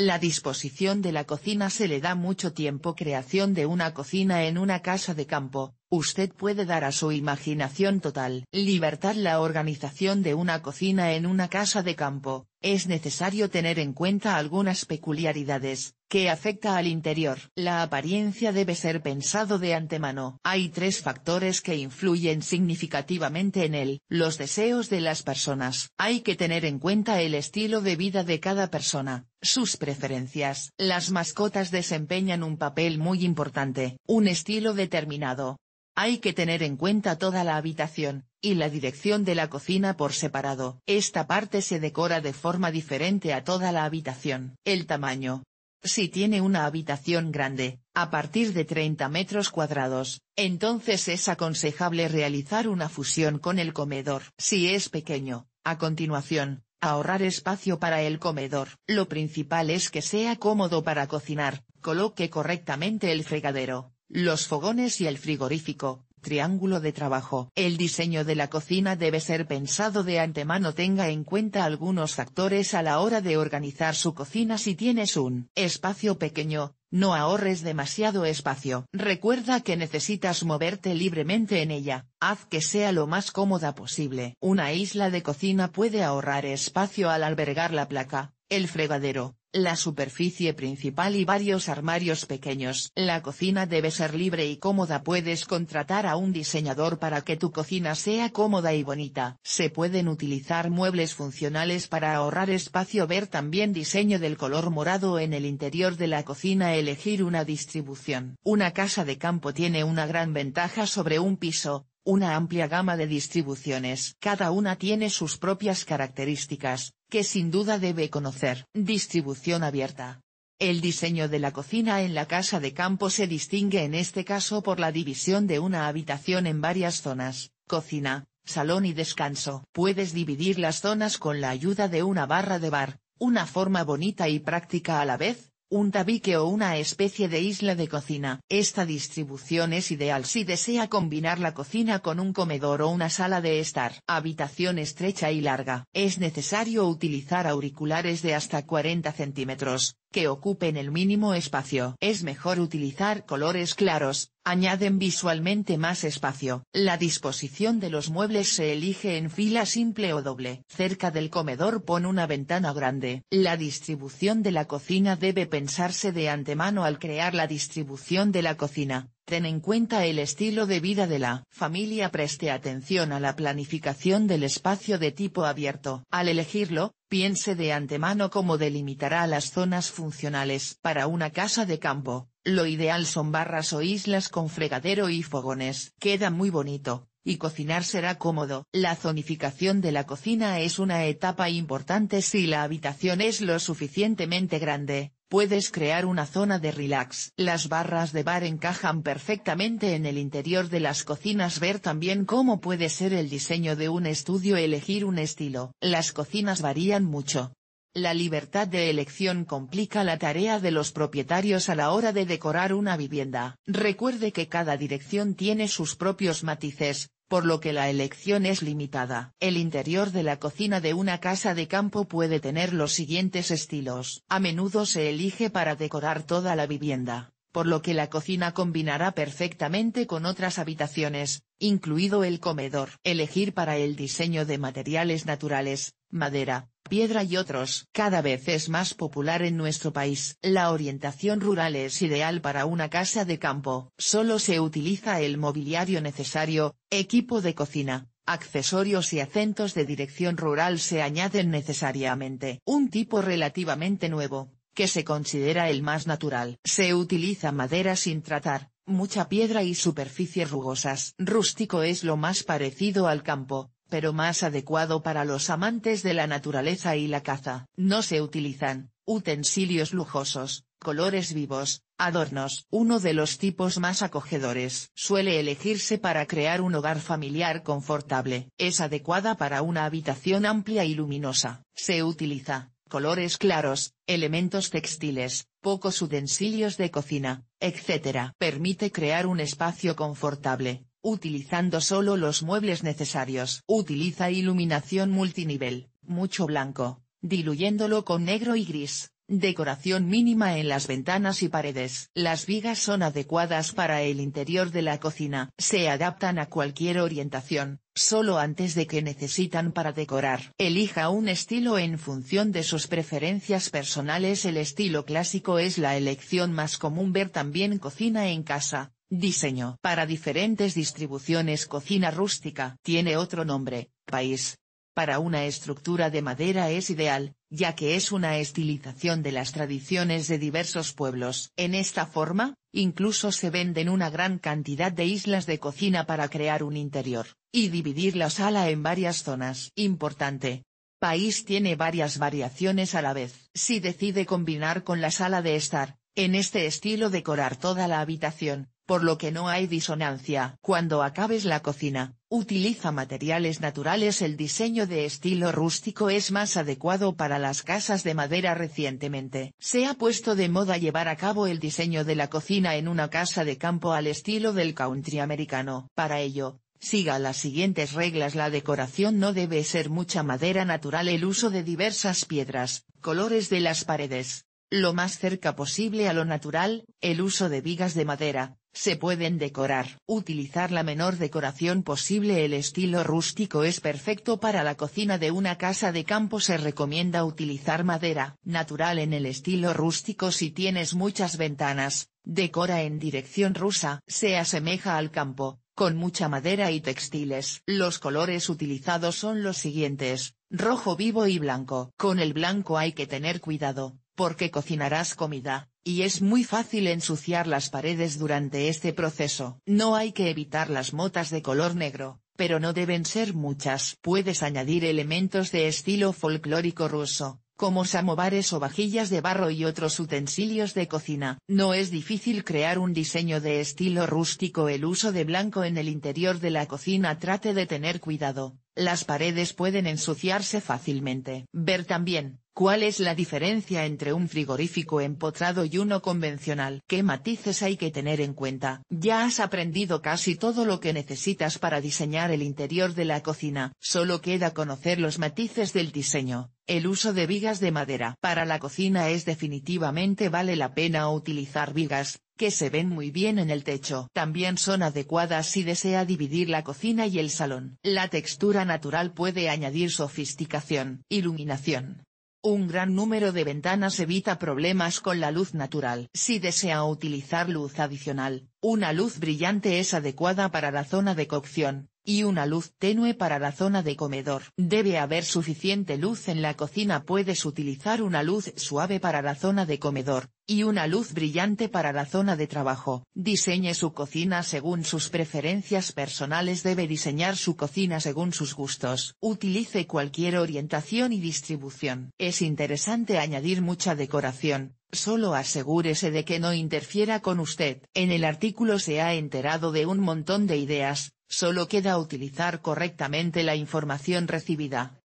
La disposición de la cocina se le da mucho tiempo creación de una cocina en una casa de campo, usted puede dar a su imaginación total libertad la organización de una cocina en una casa de campo, es necesario tener en cuenta algunas peculiaridades, que afecta al interior. La apariencia debe ser pensado de antemano. Hay tres factores que influyen significativamente en él, los deseos de las personas. Hay que tener en cuenta el estilo de vida de cada persona, sus preferencias. Las mascotas desempeñan un papel muy importante, un estilo determinado. Hay que tener en cuenta toda la habitación, y la dirección de la cocina por separado. Esta parte se decora de forma diferente a toda la habitación. El tamaño, si tiene una habitación grande, a partir de 30 metros cuadrados, entonces es aconsejable realizar una fusión con el comedor. Si es pequeño, a continuación, ahorrar espacio para el comedor. Lo principal es que sea cómodo para cocinar, coloque correctamente el fregadero, los fogones y el frigorífico, Triángulo de trabajo. El diseño de la cocina debe ser pensado de antemano tenga en cuenta algunos factores a la hora de organizar su cocina si tienes un espacio pequeño, no ahorres demasiado espacio. Recuerda que necesitas moverte libremente en ella, haz que sea lo más cómoda posible. Una isla de cocina puede ahorrar espacio al albergar la placa, el fregadero, la superficie principal y varios armarios pequeños. La cocina debe ser libre y cómoda puedes contratar a un diseñador para que tu cocina sea cómoda y bonita. Se pueden utilizar muebles funcionales para ahorrar espacio ver también diseño del color morado en el interior de la cocina elegir una distribución. Una casa de campo tiene una gran ventaja sobre un piso, una amplia gama de distribuciones. Cada una tiene sus propias características, que sin duda debe conocer. Distribución abierta. El diseño de la cocina en la casa de campo se distingue en este caso por la división de una habitación en varias zonas, cocina, salón y descanso. Puedes dividir las zonas con la ayuda de una barra de bar, una forma bonita y práctica a la vez, un tabique o una especie de isla de cocina. Esta distribución es ideal si desea combinar la cocina con un comedor o una sala de estar. Habitación estrecha y larga. Es necesario utilizar auriculares de hasta 40 centímetros, que ocupen el mínimo espacio. Es mejor utilizar colores claros, añaden visualmente más espacio. La disposición de los muebles se elige en fila simple o doble. Cerca del comedor pon una ventana grande. La distribución de la cocina debe pensarse de antemano al crear la distribución de la cocina. Ten en cuenta el estilo de vida de la familia. Preste atención a la planificación del espacio de tipo abierto. Al elegirlo, piense de antemano cómo delimitará las zonas funcionales. Para una casa de campo, lo ideal son barras o islas con fregadero y fogones. Queda muy bonito, y cocinar será cómodo. La zonificación de la cocina es una etapa importante si la habitación es lo suficientemente grande, puedes crear una zona de relax. Las barras de bar encajan perfectamente en el interior de las cocinas ver también cómo puede ser el diseño de un estudio elegir un estilo. Las cocinas varían mucho, la libertad de elección complica la tarea de los propietarios a la hora de decorar una vivienda. Recuerde que cada dirección tiene sus propios matices, por lo que la elección es limitada. El interior de la cocina de una casa de campo puede tener los siguientes estilos. A menudo se elige para decorar toda la vivienda, por lo que la cocina combinará perfectamente con otras habitaciones, incluido el comedor. Elegir para el diseño de materiales naturales, madera, piedra y otros. Cada vez es más popular en nuestro país. La orientación rural es ideal para una casa de campo. Solo se utiliza el mobiliario necesario, equipo de cocina, accesorios y acentos de dirección rural se añaden necesariamente. Un tipo relativamente nuevo, que se considera el más natural. Se utiliza madera sin tratar, mucha piedra y superficies rugosas. Rústico es lo más parecido al campo, pero más adecuado para los amantes de la naturaleza y la caza. No se utilizan, utensilios lujosos, colores vivos, adornos. Uno de los tipos más acogedores. Suele elegirse para crear un hogar familiar confortable. Es adecuada para una habitación amplia y luminosa. Se utiliza, colores claros, elementos textiles, pocos utensilios de cocina, etc. Permite crear un espacio confortable, utilizando solo los muebles necesarios. Utiliza iluminación multinivel, mucho blanco, diluyéndolo con negro y gris. Decoración mínima en las ventanas y paredes. Las vigas son adecuadas para el interior de la cocina. Se adaptan a cualquier orientación, solo antes de que necesitan para decorar. Elija un estilo en función de sus preferencias personales. El estilo clásico es la elección más común ver también cocina en casa Diseño para diferentes distribuciones Cocina rústica tiene otro nombre, país. Para una estructura de madera es ideal, ya que es una estilización de las tradiciones de diversos pueblos. En esta forma, incluso se venden una gran cantidad de islas de cocina para crear un interior, y dividir la sala en varias zonas. Importante, país tiene varias variaciones a la vez. Si decide combinar con la sala de estar, en este estilo decorar toda la habitación, por lo que no hay disonancia. Cuando acabes la cocina, utiliza materiales naturales. El diseño de estilo rústico es más adecuado para las casas de madera recientemente. Se ha puesto de moda llevar a cabo el diseño de la cocina en una casa de campo al estilo del country americano. Para ello, Siga las siguientes reglas La decoración no debe ser mucha madera natural El uso de diversas piedras, colores de las paredes, lo más cerca posible a lo natural, el uso de vigas de madera, se pueden decorar. Utilizar la menor decoración posible El estilo rústico es perfecto para la cocina de una casa de campo se recomienda utilizar madera natural en el estilo rústico si tienes muchas ventanas, decora en dirección rusa. Se asemeja al campo, con mucha madera y textiles. Los colores utilizados son los siguientes, rojo vivo y blanco. Con el blanco hay que tener cuidado, porque cocinarás comida y es muy fácil ensuciar las paredes durante este proceso. No hay que evitar las motas de color negro, pero no deben ser muchas. Puedes añadir elementos de estilo folclórico ruso, como samovares o vajillas de barro y otros utensilios de cocina. No es difícil crear un diseño de estilo rústico. El uso de blanco en el interior de la cocina trate de tener cuidado, las paredes pueden ensuciarse fácilmente. Ver también, ¿Cuál es la diferencia entre un frigorífico empotrado y uno convencional? ¿Qué matices hay que tener en cuenta? Ya has aprendido casi todo lo que necesitas para diseñar el interior de la cocina, solo queda conocer los matices del diseño. El uso de vigas de madera para la cocina es definitivamente vale la pena utilizar vigas, que se ven muy bien en el techo. También son adecuadas si desea dividir la cocina y el salón. La textura natural puede añadir sofisticación, iluminación, un gran número de ventanas evita problemas con la luz natural. Si desea utilizar luz adicional, una luz brillante es adecuada para la zona de cocción, y una luz tenue para la zona de comedor. Debe haber suficiente luz en la cocina puedes utilizar una luz suave para la zona de comedor, y una luz brillante para la zona de trabajo. Diseñe su cocina según sus preferencias personales debe diseñar su cocina según sus gustos. Utilice cualquier orientación y distribución. Es interesante añadir mucha decoración, solo asegúrese de que no interfiera con usted. En el artículo se ha enterado de un montón de ideas, Solo queda utilizar correctamente la información recibida.